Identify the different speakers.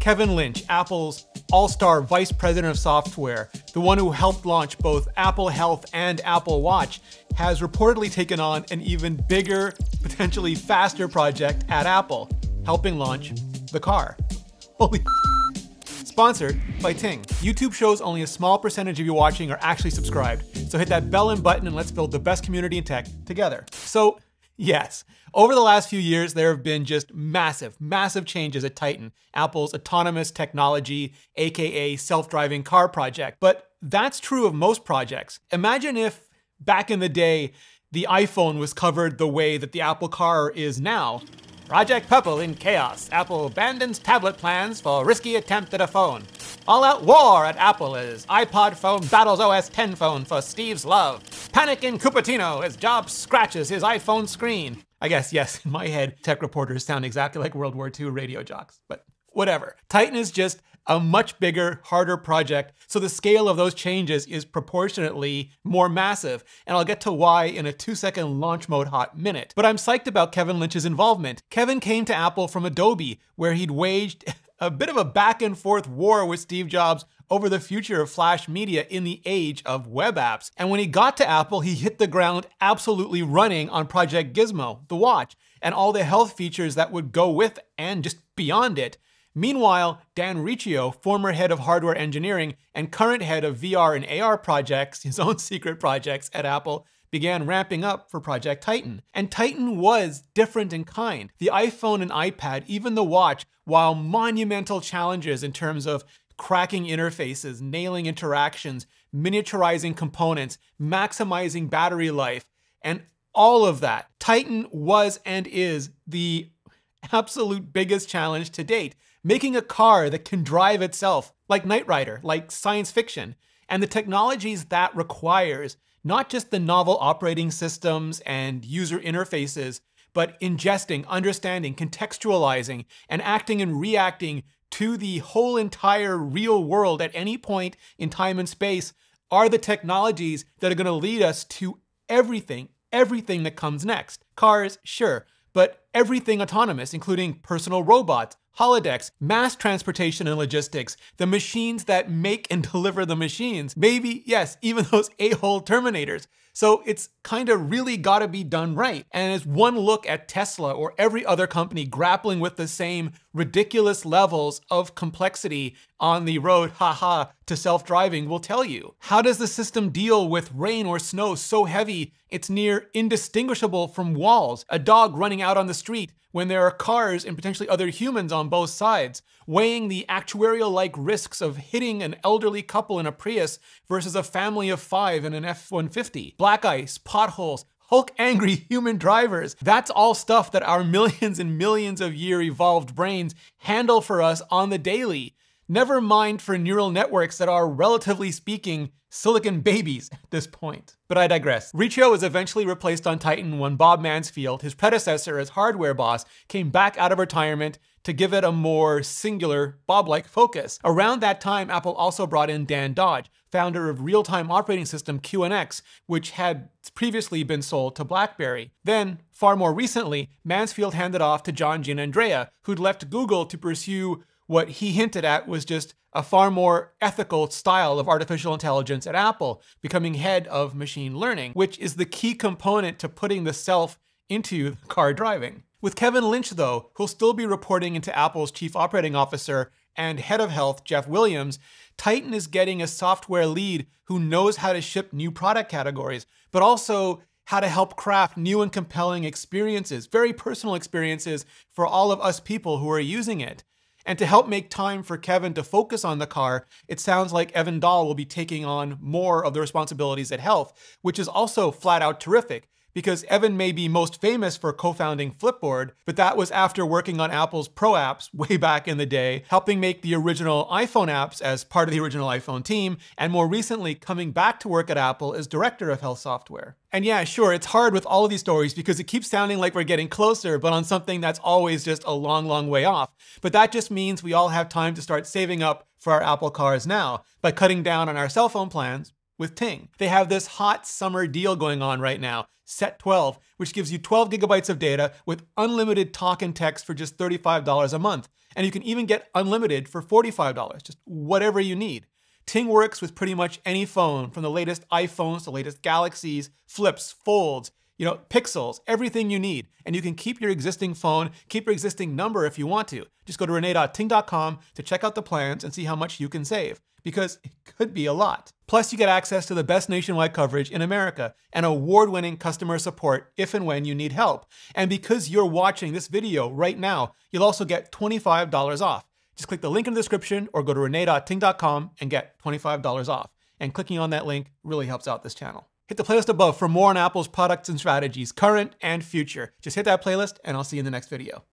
Speaker 1: Kevin Lynch, Apple's all star vice president of software, the one who helped launch both Apple Health and Apple Watch, has reportedly taken on an even bigger, potentially faster project at Apple, helping launch the car. Holy. Sponsored by Ting. YouTube shows only a small percentage of you watching are actually subscribed, so hit that bell and button and let's build the best community in tech together. So, Yes. Over the last few years, there have been just massive, massive changes at Titan, Apple's autonomous technology, AKA self driving car project. But that's true of most projects. Imagine if back in the day, the iPhone was covered the way that the Apple car is now. Project Purple in chaos. Apple abandons tablet plans for risky attempt at a phone. All out war at Apple is. iPod phone battles OS 10 phone for Steve's love. Panic in Cupertino as Jobs scratches his iPhone screen. I guess, yes, in my head, tech reporters sound exactly like World War II radio jocks, but whatever. Titan is just a much bigger, harder project, so the scale of those changes is proportionately more massive, and I'll get to why in a two second launch mode hot minute. But I'm psyched about Kevin Lynch's involvement. Kevin came to Apple from Adobe, where he'd waged a bit of a back and forth war with Steve Jobs over the future of Flash media in the age of web apps. And when he got to Apple, he hit the ground absolutely running on Project Gizmo, the watch, and all the health features that would go with and just beyond it. Meanwhile, Dan Riccio, former head of hardware engineering and current head of VR and AR projects, his own secret projects at Apple, began ramping up for Project Titan. And Titan was different in kind. The iPhone and iPad, even the watch, while monumental challenges in terms of cracking interfaces, nailing interactions, miniaturizing components, maximizing battery life, and all of that. Titan was and is the absolute biggest challenge to date making a car that can drive itself, like Knight Rider, like science fiction, and the technologies that requires not just the novel operating systems and user interfaces, but ingesting, understanding, contextualizing, and acting and reacting to the whole entire real world at any point in time and space are the technologies that are going to lead us to everything, everything that comes next. Cars, sure, but everything autonomous, including personal robots, holodecks, mass transportation and logistics, the machines that make and deliver the machines, maybe, yes, even those a-hole Terminators. So it's kind of really gotta be done right. And as one look at Tesla or every other company grappling with the same ridiculous levels of complexity on the road, haha, to self-driving will tell you. How does the system deal with rain or snow so heavy it's near indistinguishable from walls, a dog running out on the street when there are cars and potentially other humans on both sides, weighing the actuarial-like risks of hitting an elderly couple in a Prius versus a family of five in an F-150 black ice, potholes, Hulk angry human drivers. That's all stuff that our millions and millions of year evolved brains handle for us on the daily. Never mind for neural networks that are, relatively speaking, silicon babies at this point. But I digress. Riccio was eventually replaced on Titan when Bob Mansfield, his predecessor as hardware boss, came back out of retirement to give it a more singular, Bob-like focus. Around that time, Apple also brought in Dan Dodge, founder of real-time operating system QNX, which had previously been sold to BlackBerry. Then, far more recently, Mansfield handed off to John Gianandrea, who'd left Google to pursue what he hinted at was just a far more ethical style of artificial intelligence at Apple, becoming head of machine learning, which is the key component to putting the self into car driving. With Kevin Lynch, though, who'll still be reporting into Apple's chief operating officer and head of health, Jeff Williams, Titan is getting a software lead who knows how to ship new product categories, but also how to help craft new and compelling experiences, very personal experiences for all of us people who are using it. And to help make time for Kevin to focus on the car, it sounds like Evan Dahl will be taking on more of the responsibilities at Health, which is also flat out terrific because Evan may be most famous for co-founding Flipboard, but that was after working on Apple's Pro apps way back in the day, helping make the original iPhone apps as part of the original iPhone team, and more recently coming back to work at Apple as director of health software. And yeah, sure, it's hard with all of these stories because it keeps sounding like we're getting closer, but on something that's always just a long, long way off. But that just means we all have time to start saving up for our Apple cars now by cutting down on our cell phone plans, with Ting. They have this hot summer deal going on right now, Set 12, which gives you 12 gigabytes of data with unlimited talk and text for just $35 a month. And you can even get unlimited for $45, just whatever you need. Ting works with pretty much any phone, from the latest iPhones to latest Galaxies, Flips, Folds, you know, pixels, everything you need. And you can keep your existing phone, keep your existing number if you want to. Just go to renee.ting.com to check out the plans and see how much you can save, because it could be a lot. Plus, you get access to the best nationwide coverage in America and award winning customer support if and when you need help. And because you're watching this video right now, you'll also get $25 off. Just click the link in the description or go to renee.ting.com and get $25 off. And clicking on that link really helps out this channel. Hit the playlist above for more on Apple's products and strategies, current and future. Just hit that playlist, and I'll see you in the next video.